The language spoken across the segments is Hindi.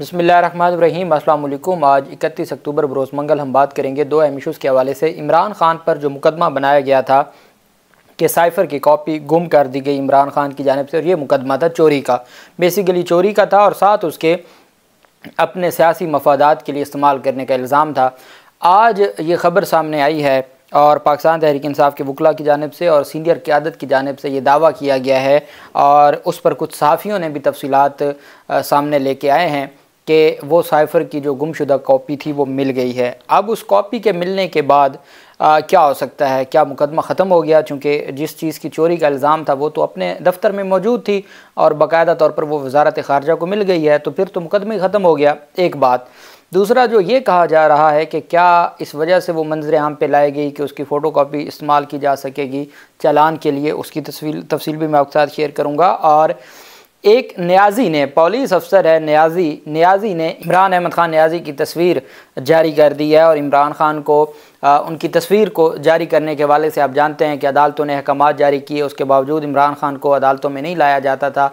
बसमीम अल्लाम आज 31 अक्टूबर बरोज़ मंगल हम बात करेंगे दो अहम इशूज़ के हवाले से इमरान खान पर जो मुकदमा बनाया गया था कि साइफ़र की कॉपी गुम कर दी गई इमरान खान की जानब से और ये मुकदमा था चोरी का बेसिकली चोरी का था और साथ उसके अपने सियासी मफादात के लिए इस्तेमाल करने का इल्ज़ाम था आज ये ख़बर सामने आई है और पाकिस्तान तहरीक इंसाफ के वकला की जानब से और सीनियर क्यादत की जानब से ये दावा किया गया है और उस पर कुछ सहाफ़ियों ने भी तफसीत सामने लेके आए हैं कि वो साइफ़र की जो गुमशुदा कॉपी थी वो मिल गई है अब उस कॉपी के मिलने के बाद आ, क्या हो सकता है क्या मुकदमा ख़त्म हो गया चूँकि जिस चीज़ की चोरी का इल्ज़ाम था वो तो अपने दफ्तर में मौजूद थी और बाकायदा तौर पर वो वजारत ख़ारजा को मिल गई है तो फिर तो मुकदमे ख़त्म हो गया एक बात दूसरा जो ये कहा जा रहा है कि क्या इस वजह से वो मंजर आम पे लाई गई कि उसकी फ़ोटो कापी इस्तेमाल की जा सकेगी चालान के लिए उसकी तस्वीर तफसील भी मैं आपके साथ शेयर करूँगा और एक न्याजी ने पुलिस अफसर है न्याजी न्याजी ने इमरान अहमद ख़ान न्याजी की तस्वीर जारी कर दी है और इमरान ख़ान को आ, उनकी तस्वीर को जारी करने के हवाले से आप जानते हैं कि अदालतों ने अहकाम जारी किए उसके बावजूद इमरान ख़ान को अदालतों में नहीं लाया जाता था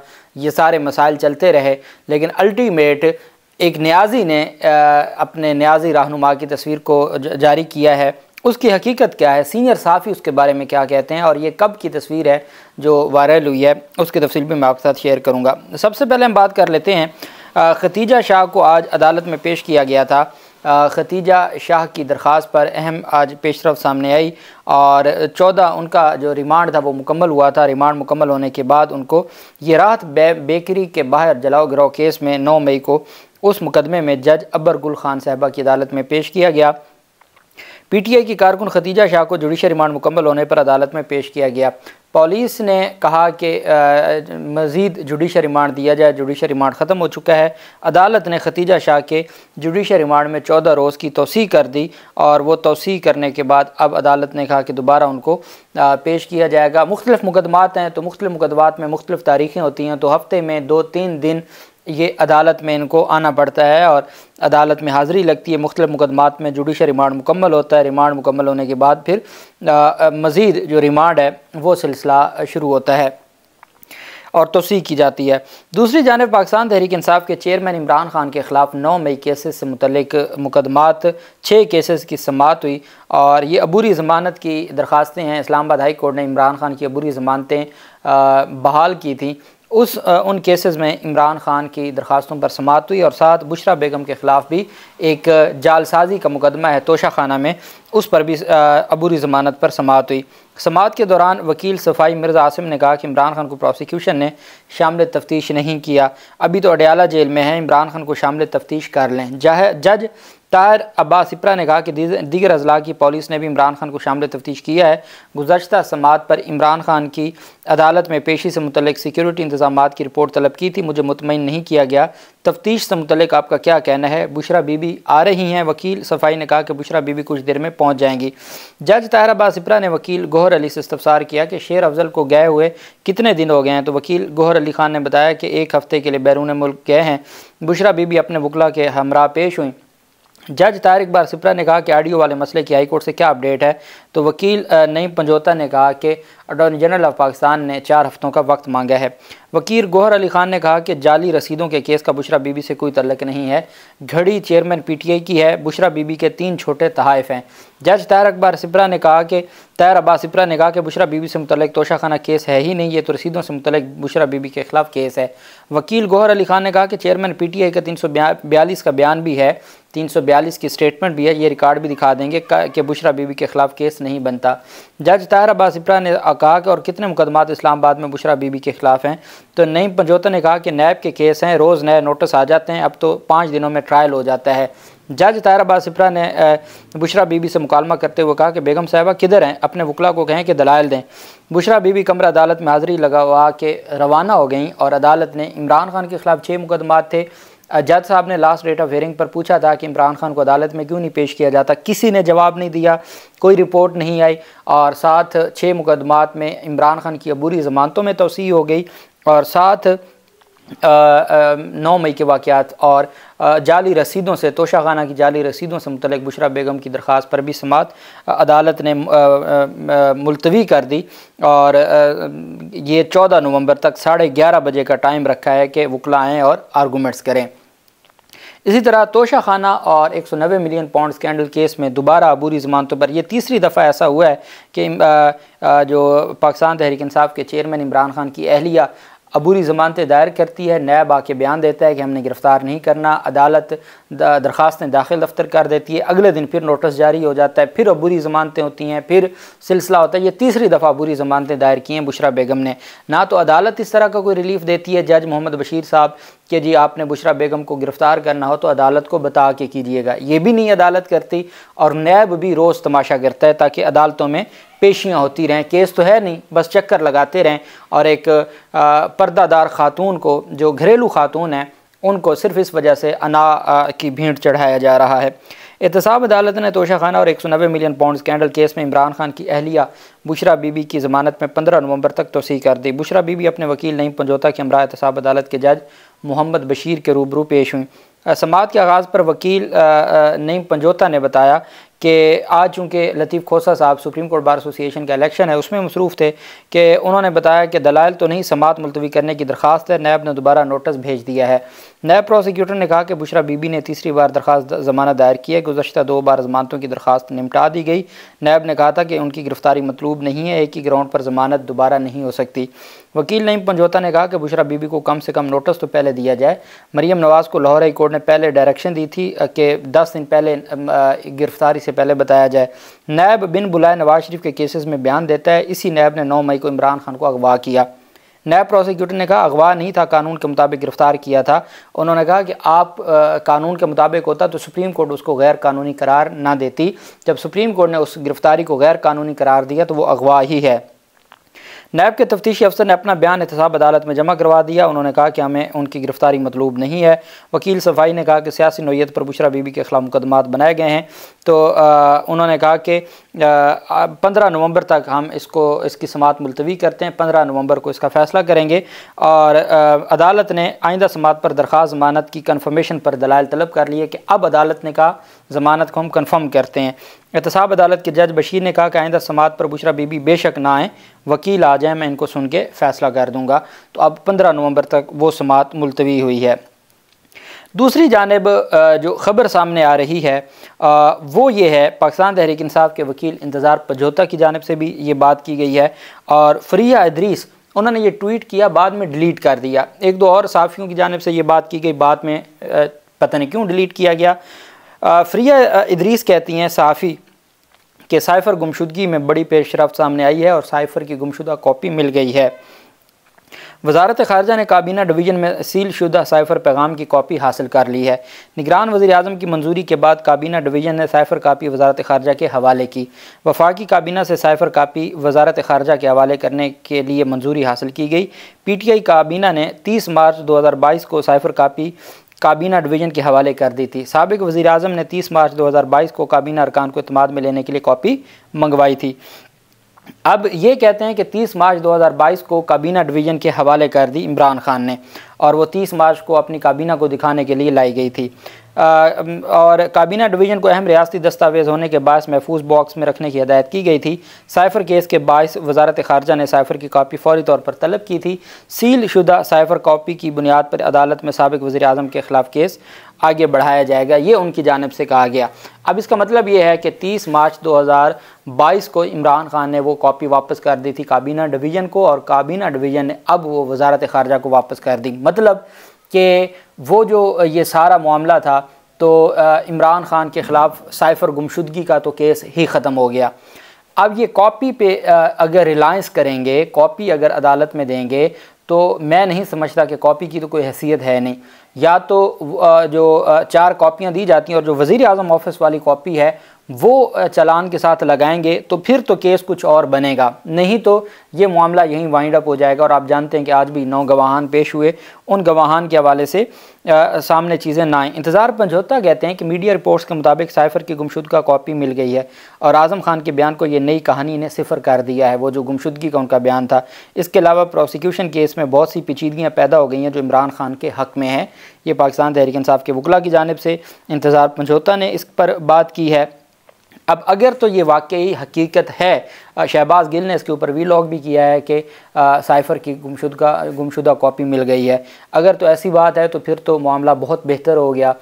ये सारे मसाइल चलते रहे लेकिन अल्टीमेट एक न्याजी ने आ, अपने न्याजी रहनुमा की तस्वीर को जारी किया है उसकी हकीकत क्या है सीनियर साफ़ी उसके बारे में क्या कहते हैं और ये कब की तस्वीर है जो वायरल हुई है उसकी तफसील भी मैं आपके साथ शेयर करूँगा सबसे पहले हम बात कर लेते हैं खतीजा शाह को आज अदालत में पेश किया गया था खतीजा शाह की दरख्वास्त पर अहम आज पेशरफ सामने आई और चौदह उनका जो रिमांड था वो मुकम्मल हुआ था रिमांड मुकम्मल होने के बाद उनको ये रात बे, बेकरी के बाहर जलाओ गिराओ केस में नौ मई को उस मुकदमे में जज अबर गुल खान साहबा की अदालत में पेश किया गया पीटीआई की कारकुन खदीजा शाह को जुडिशल रिमांड मुकम्मल होने पर अदालत में पेश किया गया पुलिस ने कहा कि मज़ीद जुडिशल रिमांड दिया जाए जुडिशल रिमांड ख़त्म हो चुका है अदालत ने खतीजा शाह के जुडिशल रिमांड में चौदह रोज़ की तोसी कर दी और वो तोसी करने के बाद अब अदालत ने कहा कि दोबारा उनको पेश किया जाएगा मुख्तलिफ मुकदमात हैं तो मुख्तलिफ मुकदमात में मुख्तलिफ तारीखें होती हैं तो हफ़्ते में दो तीन दिन ये अदालत में इनको आना पड़ता है और अदालत में हाज़िरी लगती है मुख्तलिफ मुकदमात में जुडिशल रिमांड मुकम्मल होता है रिमांड मुकम्मल होने के बाद फिर मज़ीद जो रिमांड है वो सिलसिला शुरू होता है और तोसी की जाती है दूसरी जानब पाकिस्तान तहरीक इंसाफ के चेयरमैन इमरान खान के ख़िलाफ़ नौ मई केसेस से मुतलक मुकदमात छः केसेस की समात हुई और ये अबूरी ज़मानत की दरख्वास्तें हैं इस्लामाबाद हाई कोर्ट ने इमरान खान की अबूरी ज़मानतें बहाल की थी उस उन केसेस में इमरान खान की दरख्वास्तों पर समात हुई और साथ बुशरा बेगम के ख़िलाफ़ भी एक जालसाजी का मुकदमा है तोशा खाना में उस पर भी अबूरी ज़मानत पर समात हुई समात के दौरान वकील सफाई मिर्ज़ा आसिम ने कहा कि इमरान खान को प्रोसिक्यूशन ने शामिल तफ्तीश नहीं किया अभी तो अडयाला जेल में है इमरान खान को शामिल तफ्तीश कर लें जज ताहिर अब्बास सिपरा ने कहा कि दीगर अजला की पुलिस ने भी इमरान खान को शामिल तफ्तीश किया है गुजशत समात पर इमरान खान की अदालत में पेशी से मुतल सिक्योरिटी इंतजाम की रिपोर्ट तलब की थी मुझे मुतमिन नहीं किया गया तफ्तीश से मुतल आपका क्या कहना है बुशरा बीबी आ रही हैं वकील सफाई ने कहा कि बुशरा बीबी कुछ देर में पहुँच जाएंगी जज ताहिर अब्बास सिपरा ने वकील गोहर अली से इस्तफसार किया कि शेर अफजल को गए हुए कितने दिन हो गए हैं तो वकील गोहर अली खान ने बताया कि एक हफ्ते के लिए बैरून मुल्क गए हैं बुशरा बीबी अपने वकला के हमरा पेश हुई जज तारिक बार सिप्रा ने कहा कि आडियो वाले मसले की हाईकोर्ट से क्या अपडेट है तो वकील नईम पंजोता ने कहा कि अटॉर्नी जनरल ऑफ पाकिस्तान ने चार हफ्तों का वक्त मांगा है वकील गोहर अली खान ने कहा कि जाली रसीदों के केस का बुशरा बीबी से कोई तलक नहीं है घड़ी चेयरमैन पीटीआई की है बुशरा बीबी के तीन छोटे तहाइफ हैं जज तैर अकबर सिपरा ने कहा कि तैर अब्बास सिपरा ने कहा कि बुशरा बीबी से मुतल तोशाखाना केस है ही नहीं ये तो रसीदों से मुतल बुशरा बीबी के खिलाफ केस है वकील गोहर अली खान ने कहा कि चेयरमैन पी टी आई का तीन सौ बयालीस का बयान भी है तीन सौ बयालीस की स्टेटमेंट भी है ये रिकॉर्ड भी दिखा देंगे कि बुशरा बीबी के खिलाफ केस नहीं बनता जज ताहर अब्बास इब्रा ने कहा कि और कितने मुकदमात इस्लामाबाद में बुशरा बीबी के ख़िलाफ़ हैं तो नई पंजोता ने कहा कि नैब के केस हैं रोज़ नए नोटिस आ जाते हैं अब तो पाँच दिनों में ट्रायल हो जाता है जज तायर अब्बास इफ्रा ने बुशरा बीबी से मुकालमा करते हुए कहा कि बेगम साहबा किधर हैं अपने वकला को कहें कि दलाल दें बुशरा बीबी कमरा अदालत में हाजिरी लगा हुआ के रवाना हो गई और अदालत ने इमरान खान के खिलाफ छः मुकदमात थे जज साहब ने लास्ट डेट ऑफ हेयरिंग पर पूछा था कि इमरान खान को अदालत में क्यों नहीं पेश किया जाता किसी ने जवाब नहीं दिया कोई रिपोर्ट नहीं आई और साथ छः मुकदमात में इमरान खान की अबूरी ज़मानतों में तोसी हो गई और साथ नौ मई के वाक़ात और जाली रसीदों से तोशा खाना की जाली रसीदों से मुतल बुशरा बेगम की दरख्वास्त पर भी समात अदालत ने मुलतवी कर दी और ये चौदह नवंबर तक साढ़े ग्यारह बजे का टाइम रखा है कि वकला आएँ और आर्गूमेंट्स करें इसी तरह तोशा खाना और एक सौ नबे मिलियन पाउंड स्कैंडल केस में दोबारा अबूरी जमानतों पर यह तीसरी दफ़ा ऐसा हुआ है कि जो पाकिस्तान तहरीक इंसाफ के चेयरमैन इमरान खान की अहलिया अबूरी ज़मानतें दायर करती है नैब आके बयान देता है कि हमने गिरफ़्तार नहीं करना अदालत दरख्वास्तें दाखिल दफ्तर कर देती है अगले दिन फिर नोटिस जारी हो जाता है फिर अबूरी ज़मानतें होती हैं फिर सिलसिला होता है ये तीसरी दफ़ा अबूरी ज़मानतें दायर की हैं बुशरा बेगम ने ना तो अदालत इस तरह का कोई रिलीफ देती है जज मोहम्मद बशीर साहब कि जी आपने बुशरा बेगम को गिरफ़्तार करना हो तो अदालत को बता के कीजिएगा ये भी नहीं अदालत करती और नैब भी रोज़ तमाशा करता है ताकि अदालतों में पेशियाँ होती रहें केस तो है नहीं बस चक्कर लगाते रहें और एक पर्दादार खातून को जो घरेलू खातून हैं उनको सिर्फ इस वजह से अना की भीड़ चढ़ाया जा रहा है एहतसाब अदालत ने तोशा खाना और एक सौ नबे मिलियन पाउंड स्कैंडल केस में इमरान खान की अहलिया बुशरा बीबी की जमानत में पंद्रह नवंबर तक तोसी कर दी बुशरा बीबी अपने वकील नईम पंजोता के हमरा एहतसाब अदालत के जज मोहम्मद बशीर के रूबरू पेश हुई समात के आगाज़ पर वकील नईम पंजोता ने बताया कि आज चूँकि लतीफ़ खोसा साहब सुप्रीम कोर्ट बार एसोसिएशन का इलेक्शन है उसमें मसरूफ़ थे कि उन्होंने बताया कि दलाल तो नहीं समात मुलतवी करने की दरख्वास्त है नैब ने दोबारा नोटिस भेज दिया है नायब प्रोसिक्यूटर ने कहा कि बुशरा बीबी ने तीसरी बार दरखास्त जमानत दायर की है गुजशत दो बार जमानतों की दरखास्त निपटा दी गई नायब ने कहा था कि उनकी गिरफ्तारी मतलूब नहीं है एक ही ग्राउंड पर जमानत दोबारा नहीं हो सकती वकील नईम पंजोता ने कहा कि बुशरा बीबी को कम से कम नोटिस तो पहले दिया जाए मरीम नवाज़ को लाहौर हाई कोर्ट ने पहले डायरेक्शन दी थी कि दस दिन पहले गिरफ्तारी से पहले बताया जाए नायब बिन बुलाए नवाज शरीफ के केसेस में बयान देता है इसी नायब ने नौ मई को इमरान खान को अगवा किया नए प्रोसिक्यूटर ने कहा अगवा नहीं था कानून के मुताबिक गिरफ्तार किया था उन्होंने कहा कि आप आ, कानून के मुताबिक होता तो सुप्रीम कोर्ट उसको गैर कानूनी करार ना देती जब सुप्रीम कोर्ट ने उस गिरफ्तारी को गैर कानूनी करार दिया तो वो अगवा ही है नैब के तफ्तीशी अफसर ने अपना बयान एहतसाब अदालत में जमा करवा दिया उन्होंने कहा कि हमें उनकी गिरफ्तारी मतलूब नहीं है वकील सफाई ने कहा कि सियासी नोयत पर बुशरा बीबी के खिलाफ मुकदमा बनाए गए हैं तो आ, उन्होंने कहा कि पंद्रह नवंबर तक हम इसको इसकी समात मुलतवी करते हैं पंद्रह नवंबर को इसका फ़ैसला करेंगे और आ, अदालत ने आइंदा समात पर दरख्वास जमानत की कन्फर्मेशन पर दलाल तलब कर लिए कि अब अदालत ने कहा जमानत को हम कन्फर्म करते हैं एहतसाब अदालत के जज बशीर ने कहा कि आइंदा समात पर बुशरा बीबी बेशक ना आएँ वकील आ जाएँ मैं इनको सुन के फैसला कर दूँगा तो अब पंद्रह नवंबर तक वो समात मुलतवी हुई है दूसरी जानब जो ख़बर सामने आ रही है वो ये है पाकिस्तान तहरीक इंसाफ के वकील इंतज़ार पजोता की जानब से भी ये बात की गई है और फ्रिया अदरीस उन्होंने ये ट्वीट किया बाद में डिलीट कर दिया एक दो और साफियों की जानब से ये बात की गई बाद में पता नहीं क्यों डिलीट किया गया फ्रिया इदरीस कहती हैं साफ़ी कि साइफ़र गुमशुदगी में बड़ी पेशरफ सामने आई है और साइफ़र की गुमशुदा कॉपी मिल गई है वजारत खारजा ने काबीना डिवीजन में सील शुदा साइफर पैगाम की कॉपी हासिल कर ली है निगरान वजी अजम की मंजूरी के बाद काबीना डिवीजन ने साइफर कापी वजारत खारजा के हवाले की वफाकी काबीना से साइफर कापी वजारत खारजा के हवाले करने के लिए मंजूरी हासिल की गई पी टी आई काबीना ने तीस मार्च दो हज़ार बाईस को साइफर कापी काबीना डिवीज़न के हवाले कर दी थी सबक वज़ी अजम ने तीस मार्च दो हज़ार बाईस को काबीना अरकान को अतमाद में लेने के लिए कॉपी मंगवाई थी अब ये कहते हैं कि 30 मार्च 2022 को काबीना डिवीज़न के हवाले कर दी इमरान खान ने और वो 30 मार्च को अपनी काबीना को दिखाने के लिए लाई गई थी और काबीना डिवीज़न को अहम रियासती दस्तावेज़ होने के बायस महफूज बॉक्स में रखने की हदायत की गई थी साइफर केस के बायस वजारत खारजा ने साइफर की कापी फौरी तौर पर तलब की थी सील शुदा साइफर कापी की बुनियाद पर अदालत में सबक वजी अजम के ख़िलाफ़ केस आगे बढ़ाया जाएगा ये उनकी जानब से कहा गया अब इसका मतलब ये है कि 30 मार्च 2022 को इमरान खान ने वो कॉपी वापस कर दी थी काबीना डिवीज़न को और काबीना डिवीज़न ने अब वो वजारत खारजा को वापस कर दी मतलब कि वो जो ये सारा मामला था तो इमरान ख़ान के ख़िलाफ़ साइफ़र गुमशुदगी का तो केस ही ख़त्म हो गया अब ये कॉपी पे अगर रिलायंस करेंगे कॉपी अगर अदालत में देंगे तो मैं नहीं समझता कि कॉपी की तो कोई हैसियत है नहीं या तो जो चार कॉपियाँ दी जाती हैं और जो वज़ी अजम ऑफ़िस वाली कॉपी है वो चलान के साथ लगाएंगे तो फिर तो केस कुछ और बनेगा नहीं तो ये मामला यहीं वाइंड अप हो जाएगा और आप जानते हैं कि आज भी नौ गवाहान पेश हुए उन गवाहान के हवाले से आ, सामने चीज़ें ना आएँ इंतज़ार पंजोता कहते हैं कि मीडिया रिपोर्ट्स के मुताबिक साइफर की का कॉपी मिल गई है और आज़म खान के बयान को ये नई कहानी ने सिफर कर दिया है वो जो गुमशुदगी का उनका बयान था इसके अलावा प्रोसिक्यूशन केस में बहुत सी पेचीदगियाँ पैदा हो गई हैं जो इमरान खान के हक़ में हैं ये पाकिस्तान तहरिकन साहब के वकला की जानब से इंतज़ार पंजोता ने इस पर बात की है अब अगर तो ये वाकई हकीकत है शहबाज गिल ने इसके ऊपर वी लॉग भी किया है कि साइफ़र की गुमशुदा गुमशुदा कॉपी मिल गई है अगर तो ऐसी बात है तो फिर तो मामला बहुत बेहतर हो गया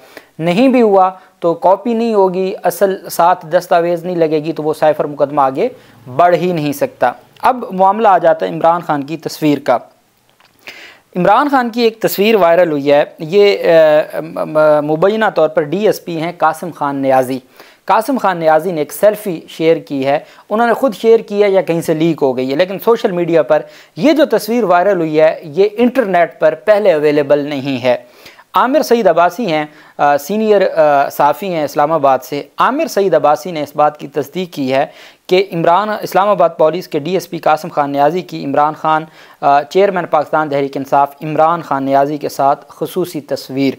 नहीं भी हुआ तो कॉपी नहीं होगी असल साथ दस्तावेज़ नहीं लगेगी तो वो साइफ़र मुकदमा आगे बढ़ ही नहीं सकता अब मामला आ जाता है इमरान खान की तस्वीर का इमरान खान की एक तस्वीर वायरल हुई है ये मुबैना तौर पर पी हैं कासिम खान न्याजी कासिम खान न्याजी ने एक सेल्फ़ी शेयर की है उन्होंने ख़ुद शेयर की है या कहीं से लीक हो गई है लेकिन सोशल मीडिया पर यह जो तस्वीर वायरल हुई है ये इंटरनेट पर पहले अवेलेबल नहीं है आमिर सईद अब्बासी हैं सीनियर साफ़ी हैं इस्लामाबाद से आमिर सईद अब्बासी ने इस बात की तस्दीक की है कि इमरान इस्लामाबाद पुलिस के डीएसपी कासिम खान न्याजी की इमरान खान चेयरमैन पाकिस्तान तहरीक इंसाफ इमरान खान न्याजी के साथ खसूसी तस्वीर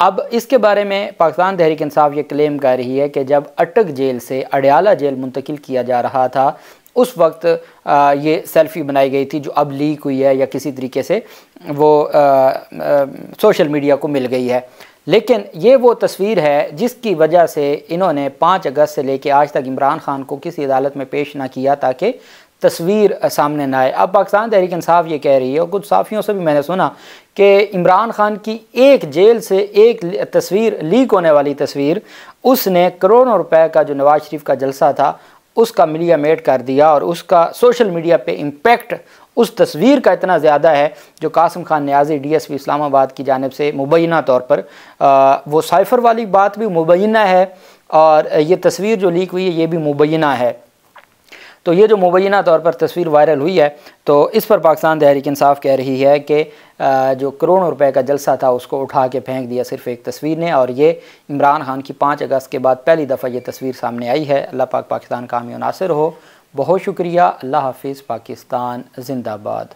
अब इसके बारे में पाकिस्तान तहरीक इंसाफ ये क्लेम कर रही है कि जब अटक जेल से अडयाला जेल मुंतकिल किया जा रहा था उस वक्त ये सेल्फी बनाई गई थी जो अब लीक हुई है या किसी तरीके से वो आ, आ, सोशल मीडिया को मिल गई है लेकिन ये वो तस्वीर है जिसकी वजह से इन्होंने 5 अगस्त से लेकर आज तक इमरान खान को किसी अदालत में पेश ना किया ताकि तस्वीर सामने ना आए अब पाकिस्तान तहरीक इंसाफ ये कह रही है और कुछ साफ़ियों से भी मैंने सुना कि इमरान खान की एक जेल से एक तस्वीर लीक होने वाली तस्वीर उसने करोड़ों रुपए का जो नवाज शरीफ का जलसा था उसका मीडिया मेट कर दिया और उसका सोशल मीडिया पे इम्पेक्ट उस तस्वीर का इतना ज़्यादा है जो कासम खान न्याजी डीएसपी इस्लामाबाद की जानब से मुबैना तौर पर आ, वो साइफ़र वाली बात भी मुबैना है और ये तस्वीर जो लीक हुई है ये भी मुबैना है तो ये जो मुबैना तौर पर तस्वीर वायरल हुई है तो इस पर पाकिस्तान तहरीक इंसाफ कह रही है कि जो करोड़ों रुपए का जलसा था उसको उठा के फेंक दिया सिर्फ एक तस्वीर ने और ये इमरान खान की पाँच अगस्त के बाद पहली दफ़ा ये तस्वीर सामने आई है अल्लाह पाक पाकिस्तान कामयनासर हो बहुत शुक्रिया अल्लाह हाफिज़ पाकिस्तान जिंदाबाद